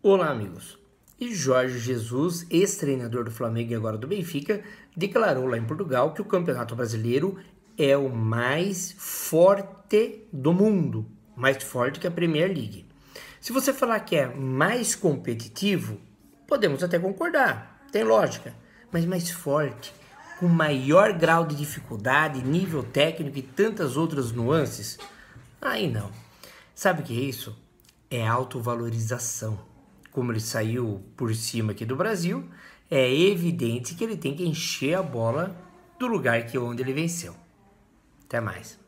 Olá, amigos. E Jorge Jesus, ex-treinador do Flamengo e agora do Benfica, declarou lá em Portugal que o Campeonato Brasileiro é o mais forte do mundo, mais forte que a Premier League. Se você falar que é mais competitivo, podemos até concordar, tem lógica, mas mais forte, com maior grau de dificuldade, nível técnico e tantas outras nuances, aí não. Sabe o que é isso? É autovalorização como ele saiu por cima aqui do Brasil, é evidente que ele tem que encher a bola do lugar que é onde ele venceu. Até mais.